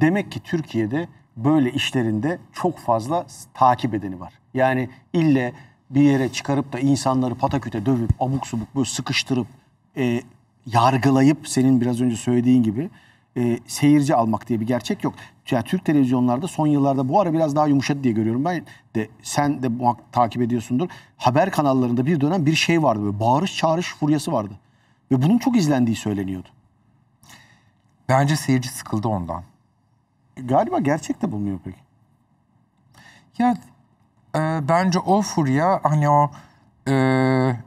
Demek ki Türkiye'de böyle işlerinde çok fazla takip edeni var. Yani ille bir yere çıkarıp da insanları pataküte dövüp abuk subuk böyle sıkıştırıp e, yargılayıp senin biraz önce söylediğin gibi e, seyirci almak diye bir gerçek yok. Yani Türk televizyonlarda son yıllarda bu ara biraz daha yumuşadı diye görüyorum ben de. Sen de muhakkak takip ediyorsundur. Haber kanallarında bir dönem bir şey vardı böyle bağırış çağırış furyası vardı. Ve bunun çok izlendiği söyleniyordu. Bence seyirci sıkıldı ondan galiba gerçek de bulmuyor pek. Ya e, bence o furya hani o e,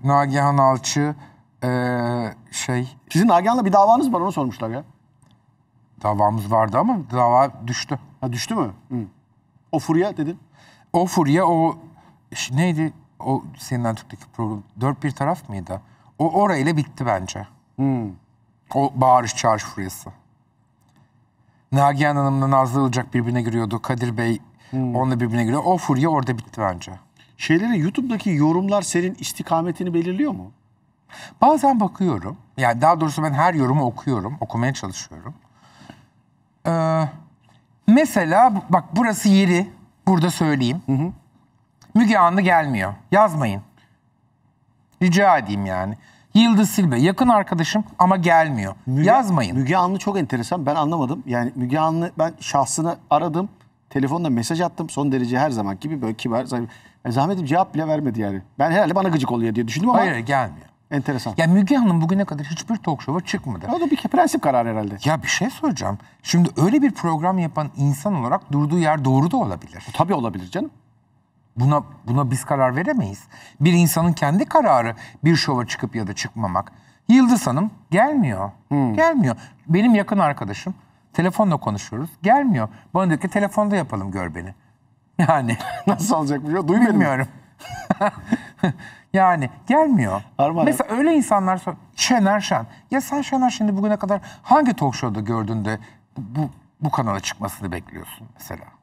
Nagihan Alçı e, şey... Sizin Nagihan'la bir davanız var onu sormuşlar ya. Davamız vardı ama dava düştü. Ha düştü mü? Hı. O furya dedin. O furya o neydi o CNN Türk'teki program dört bir taraf mıydı? O orayla bitti bence. Hmm. O bağırış çağırış furyası. Nagihan Hanım'la Nazlı Ilıcak birbirine giriyordu. Kadir Bey hmm. onunla birbirine giriyor. O furya orada bitti bence. Şeyleri YouTube'daki yorumlar senin istikametini belirliyor mu? Bazen bakıyorum. Yani daha doğrusu ben her yorumu okuyorum. Okumaya çalışıyorum. Ee, mesela bak burası yeri. Burada söyleyeyim. Hı hı. Müge Anlı gelmiyor. Yazmayın. Rica edeyim yani. Yıldız Silbe yakın arkadaşım ama gelmiyor. Müge, Yazmayın. Müge Anlı çok enteresan. Ben anlamadım. Yani Müge Anlı ben şahsını aradım. Telefonda mesaj attım. Son derece her zaman gibi böyle kibar. E, zahmetim cevap bile vermedi yani. Ben herhalde bana gıcık oluyor diye düşündüm ama. Hayır gelmiyor. Enteresan. Ya Müge Hanım bugüne kadar hiçbir talk show'a çıkmadı. O da bir prensip karar herhalde. Ya bir şey soracağım. Şimdi öyle bir program yapan insan olarak durduğu yer doğru da olabilir. E, tabii olabilir canım. Buna, buna biz karar veremeyiz. Bir insanın kendi kararı bir şova çıkıp ya da çıkmamak. Yıldız Hanım gelmiyor. Hmm. Gelmiyor. Benim yakın arkadaşım telefonla konuşuyoruz. Gelmiyor. Bana diyor ki telefonda yapalım gör beni. Yani. Nasıl olacak biliyor şey? Duy Bilmiyorum. yani gelmiyor. Arman Mesela öyle insanlar sor. Şener Şen. Ya sen Şener Şen'i bugüne kadar hangi talk show'da gördün de bu, bu kanala çıkmasını bekliyorsun mesela?